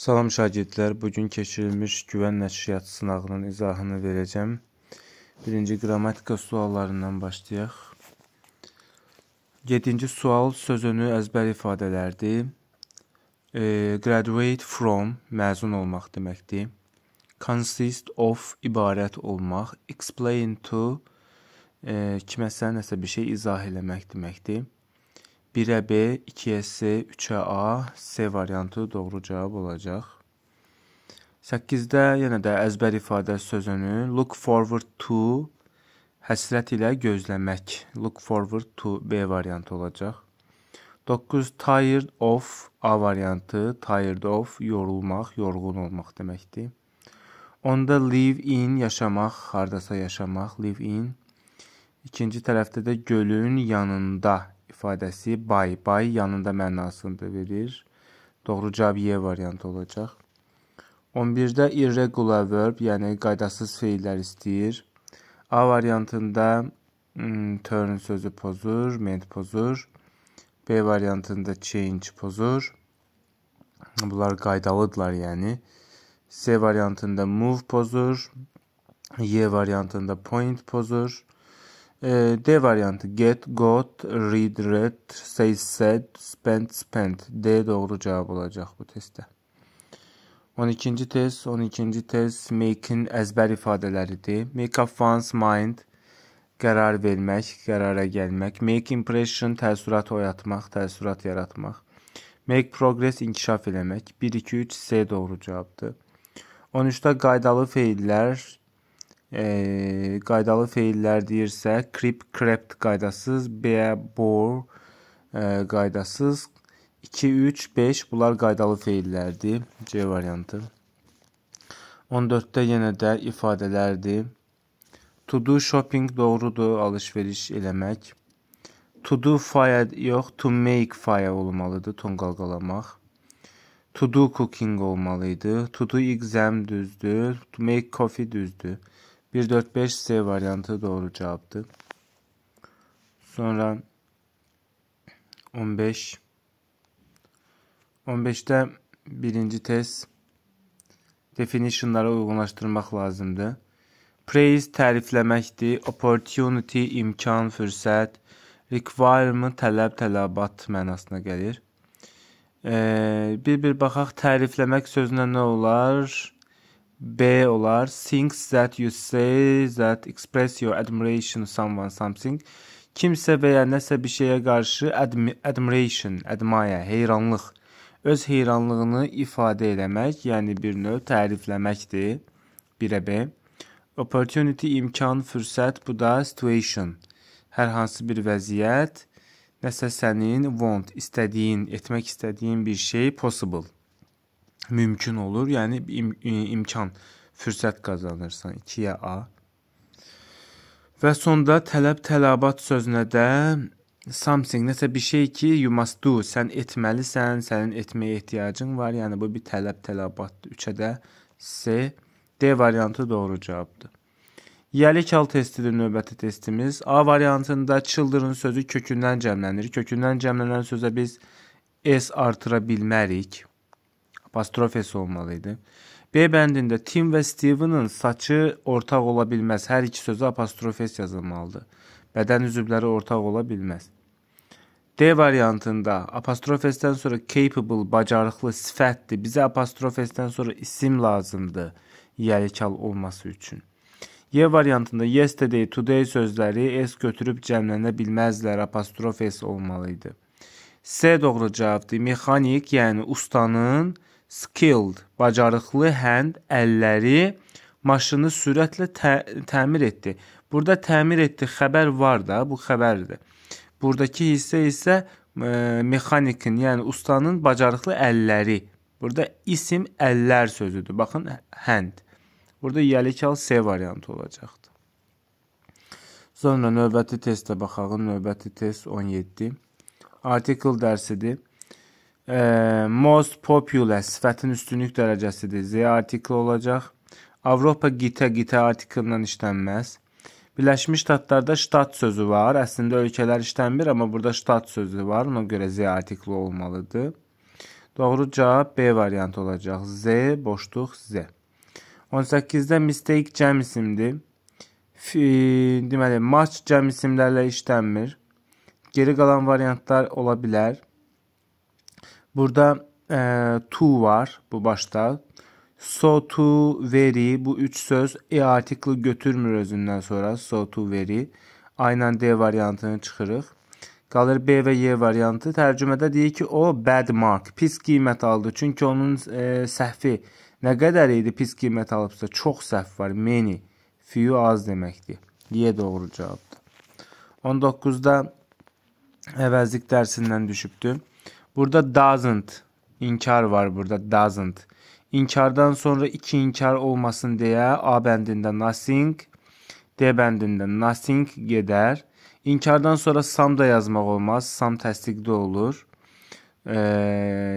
Salam şagirdlər, bu gün keçirilmiş güvən nəşriyyat sınağının izahını verəcəm. Birinci qrammatika suallarından başlayaq. 7-ci sual söz önü əzbər ifadələrdir. E, graduate from məzun olmaq deməkdir. Consist of ibarət olmaq, explain to e, kiməsə nəsə bir şey izah eləmək deməkdir. 1-ə B, 2-yə C, 3-ə A, C variantı doğru cavab olacaq. 8-də yenə də əzbər ifadə sözünü look forward to həsrət ilə gözləmək. Look forward to B variantı olacaq. 9 tired of A variantı, tired of yorulmaq, yorğun olmaq deməkdir. Onda live in yaşamaq, hardasa yaşamaq, live in. İkinci tərəfdə də gölün yanında ifadəsi bay bay yanında mənasını da verir. Doğru cavab Y variantı olacaq. 11-də irregular verb, yəni qaydasız feillər istəyir. A variantında hmm, turn sözü pozur, ment pozur. B variantında change pozur. Bunlar qaydalıdırlar, yəni. C variantında move pozur. Y variantında point pozur. E, D variantı get, got, read, read, say, said, spend, spent. D doğru cavab olacaq bu testdə. 12-ci test, 12-ci test make-in əzbər ifadələridir. Make up one's mind qərar vermək, qərara gəlmək. Make impression təəssürat oyatmaq, təəssürat yaratmaq. Make progress inkişaf eləmək. 1 2 3 C doğru cavabdır. 13-də qaydalı feillər e, ee, qaydalı feillər deyirsə, creep, crept qaydasız, bear, bore e, qaydasız, 2, 3, 5 bunlar qaydalı feillərdir. C variantı. 14-də yenə də ifadələrdir. To do shopping doğrudur, alışveriş veriş eləmək. To do fire yox, to make fire olmalıdır, tonqalqalamaq. To do cooking olmalıydı. To do exam düzdür. To make coffee düzdür. 1-4-5-S variantı doğru cevaptı. Sonra 15 15'te birinci test definitionlara uyğunlaşdırmaq lazımdır. Praise tərifləməkdir, opportunity imkan, fürsət, requirement tələb, tələbat mənasına gəlir. Bir-bir e, baxaq tərifləmək sözünə nə olar? B olar. Things that you say that express your admiration someone something. Kimsə və ya nəsə bir şeyə qarşı admi admiration, admire, heyranlıq. Öz heyranlığını ifadə eləmək, yəni bir növ tərifləməkdir. 1B. Opportunity imkan, fürsət, bu da situation. Hər hansı bir vəziyyət, nəsə sənin want, istədiyin, etmək istədiyin bir şey possible mümkün olur. Yəni im e, imkan, fürsət qazanırsan 2-yə A. Və sonda tələb-tələbat sözünə də something nəsə bir şey ki, you must do, sən etməlisən, sənin etməyə ehtiyacın var. Yəni bu bir tələb-tələbatdır. 3-ə də C. D variantı doğru cavabdır. Yelikal testidir növbəti testimiz. A variantında children sözü kökündən cəmlənir. Kökündən cəmlənən sözə biz s artıra bilmərik apostrofesi olmalıydı. B bəndində Tim və Steven'ın saçı ortaq ola bilməz. Hər iki sözü apostrofes yazılmalıdır. Bədən üzvləri ortaq ola bilməz. D variantında apostrofesdən sonra capable, bacarıqlı sifətdir. Bizə apostrofesdən sonra isim lazımdır yəlikal olması üçün. Y variantında yesterday, today sözləri s götürüb cəmlənə bilməzlər. Apostrofes olmalıydı. S doğru cavabdır. Mexanik, yəni ustanın skilled, bacarıqlı hənd əlləri maşını sürətlə tə təmir etdi. Burada təmir etdi xəbər var da, bu xəbərdir. Buradakı hissə isə e, mexanikin, yəni ustanın bacarıqlı əlləri. Burada isim əllər sözüdür. Baxın, hand. Burada yalikal C variantı olacaqdır. Sonra növbəti testə baxaq. Növbəti test 17. Artikel dərsidir most popular sifətin üstünlük dərəcəsidir. Z artikli olacaq. Avropa qitə qitə artiklindən işlənməz. Birləşmiş Ştatlarda ştat sözü var. Əslində ölkələr işlənmir, amma burada ştat sözü var. Ona görə Z artikli olmalıdır. Doğru cavab B variantı olacaq. Z boşluq Z. 18-də mistake cəm isimdir. F deməli match cəm isimlərlə işlənmir. Geri qalan variantlar ola bilər. Burada e, to var bu başta. So to veri bu üç söz e artiklı götürmür özündən sonra so to veri. Aynen D variantını çıxırıq. Qalır B və Y variantı. Tərcümədə deyir ki, o bad mark, pis qiymət aldı. Çünki onun e, səhvi nə qədər idi pis qiymət alıbsa, çox səhv var. Many, few az deməkdir. Y doğru cavabdır. 19-da əvəzlik dərsindən düşübdür. Burada doesn't inkar var burada doesn't. İnkardan sonra iki inkar olmasın deyə A bəndində nothing, D bəndində nothing gedər. İnkardan sonra sam da yazmaq olmaz. Sam təsdiqdə olur. E,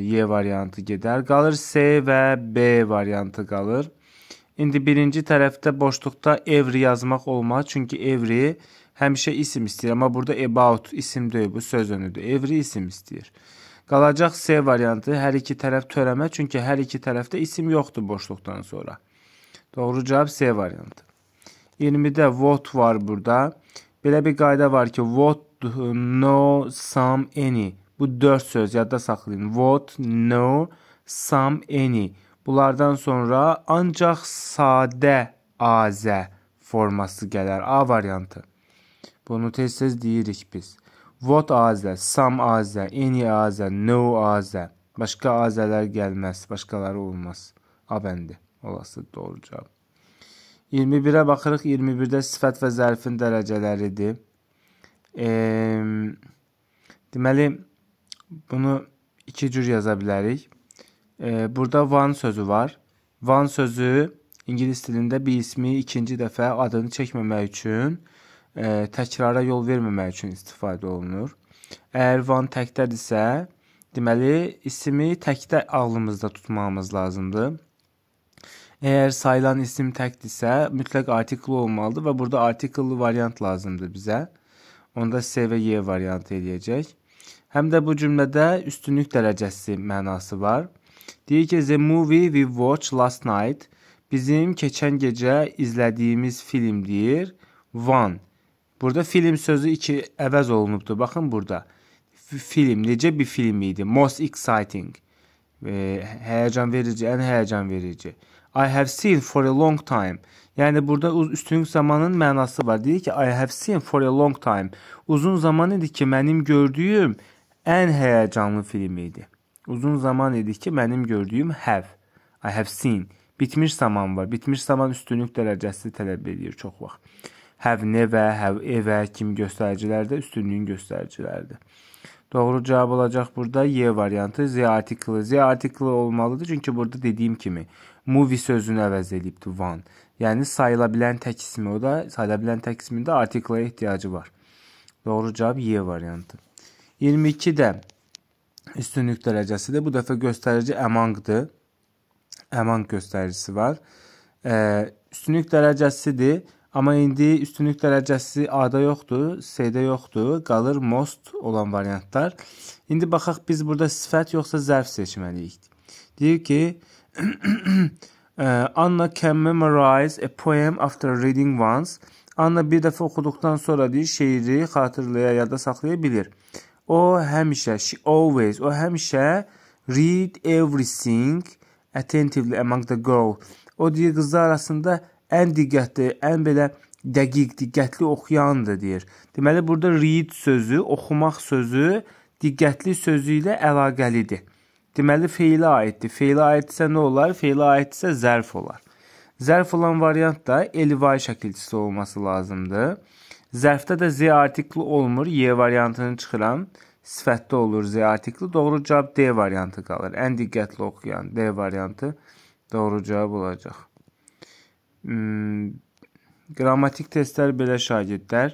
y variantı gedər. Qalır C və B variantı qalır. İndi birinci tərəfdə boşluqda every yazmaq olmaz. Çünki every həmişə isim istəyir. Amma burada about isim deyil, bu söz önüdür. Every isim istəyir. Qalacaq C variantı hər iki tərəf törəmə, çünki hər iki tərəfdə isim yoxdur boşluqdan sonra. Doğru cavab C variantı. 20-də what var burada. Belə bir qayda var ki, what, no, some, any. Bu dörd söz yadda saxlayın. What, no, some, any. Bunlardan sonra ancaq sadə azə forması gələr. A variantı. Bunu tez-tez deyirik biz. What azə, some azə, any azə, no azə. Başqa azələr gəlməz, başqaları olmaz. A bəndi. Olası doğru cavab. 21-ə baxırıq. 21-də sifət və zərfin dərəcələridir. E, deməli bunu iki cür yaza bilərik. E, burada van sözü var. Van sözü ingilis dilində bir ismi ikinci dəfə adını çəkməmək üçün ə, təkrara yol verməmək üçün istifadə olunur. Əgər van təkdədirsə, deməli ismi təkdə ağlımızda tutmağımız lazımdır. Əgər sayılan isim təkdirsə, mütləq artikl olmalıdır və burada artikellı variant lazımdır bizə. Onda S və Y variantı eləyəcək. Həm də bu cümlədə üstünlük dərəcəsi mənası var. Deyir ki, the movie we watched last night bizim keçən gecə izlədiyimiz film deyir. One Burada film sözü iki əvəz olunubdur. Baxın burada. Film necə bir film idi? Most exciting. E, həyəcan verici, ən həyəcan verici. I have seen for a long time. Yəni burada üstünlük zamanın mənası var. Deyir ki, I have seen for a long time. Uzun zaman idi ki, mənim gördüyüm ən həyəcanlı film idi. Uzun zaman idi ki, mənim gördüyüm have. I have seen. Bitmiş zaman var. Bitmiş zaman üstünlük dərəcəsi tələb edir çox vaxt həv ne və həv evə kimi göstəricilərdə üstünlüyün göstəriciləridir. Doğru cavab olacaq burada Y variantı Z artikli. Z artikli olmalıdır çünki burada dediyim kimi movie sözünü əvəz edibdi one. Yəni sayıla bilən tək ismi o da sayıla bilən tək ismində artikləyə ehtiyacı var. Doğru cavab Y variantı. 22-də üstünlük dərəcəsidir. Bu dəfə göstərici among'dır. Among göstəricisi var. Ə, üstünlük dərəcəsidir. Amma indi üstünlük dərəcəsi A-da yoxdur, C-də yoxdur. Qalır most olan variantlar. İndi baxaq biz burada sifət yoxsa zərf seçməliyik. Deyir ki, e, Anna can memorize a poem after reading once. Anna bir dəfə oxuduqdan sonra deyir, şeiri xatırlaya, yada saxlaya bilir. O həmişə, she always, o həmişə read everything attentively among the girl. O deyir qızlar arasında ən diqqətli, ən belə dəqiq, diqqətli oxuyandır deyir. Deməli burada read sözü, oxumaq sözü diqqətli sözü ilə əlaqəlidir. Deməli feilə aiddir. Feilə aiddirsə nə olar? Feilə aiddirsə zərf olar. Zərf olan variant da ely şəkilçisi olması lazımdır. Zərfdə də z artikli olmur. Y variantını çıxıram. Sifətdə olur z artikli. Doğru cavab D variantı qalır. Ən diqqətli oxuyan D variantı doğru cavab olacaq qrammatik hmm, testlər belə şagirdlər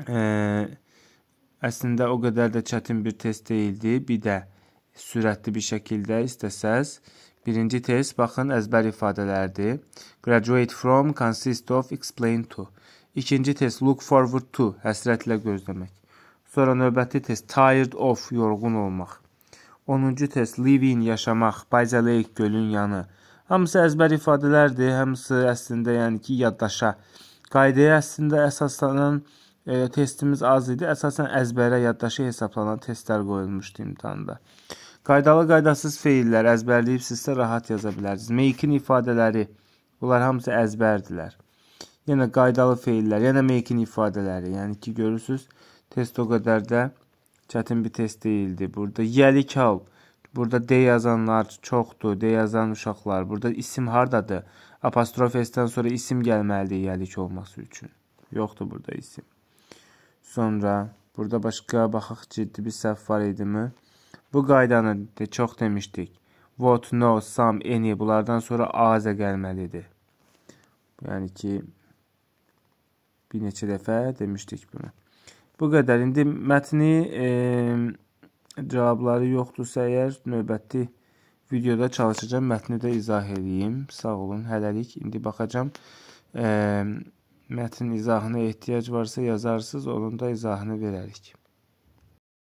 ə, əslində o qədər də çətin bir test deyildi. Bir də sürətli bir şəkildə istəsəz birinci test baxın əzbər ifadələrdir. Graduate from consist of explain to. İkinci test look forward to həsrətlə gözləmək. Sonra növbəti test tired of yorğun olmaq. 10-cu test living yaşamaq, by the lake gölün yanı. Hamısı əzbər ifadələrdir, hamısı əslində yəni ki, yaddaşa. Qaydaya əslində əsaslanan e, testimiz az idi. Əsasən əzbərə, yaddaşa hesablanan testlər qoyulmuşdu imtahanda. Qaydalı, qaydasız feillər əzbərləyibsinizsə rahat yaza bilərsiniz. Make-in ifadələri, bunlar hamısı əzbərdilər. Yenə qaydalı feillər, yenə make-in ifadələri. Yəni ki, görürsüz, test o qədər də çətin bir test deyildi. Burada yəlik hal Burada D yazanlar çoxdur. D yazan uşaqlar. Burada isim hardadır? Apostrof S-dən sonra isim gəlməlidir yəlik olması üçün. Yoxdur burada isim. Sonra burada başqa baxaq ciddi bir səhv var idimi? Bu qaydanı de, çox demişdik. What, no, some, any bunlardan sonra azə gəlməlidir. Yəni ki bir neçə dəfə demişdik bunu. Bu qədər. İndi mətni eee cavabları yoxdursa əgər növbəti videoda çalışacağam. Mətni də izah edeyim. Sağ olun. Hələlik indi baxacağam. E, Mətin izahına ehtiyac varsa yazarsınız, onun da izahını verərik.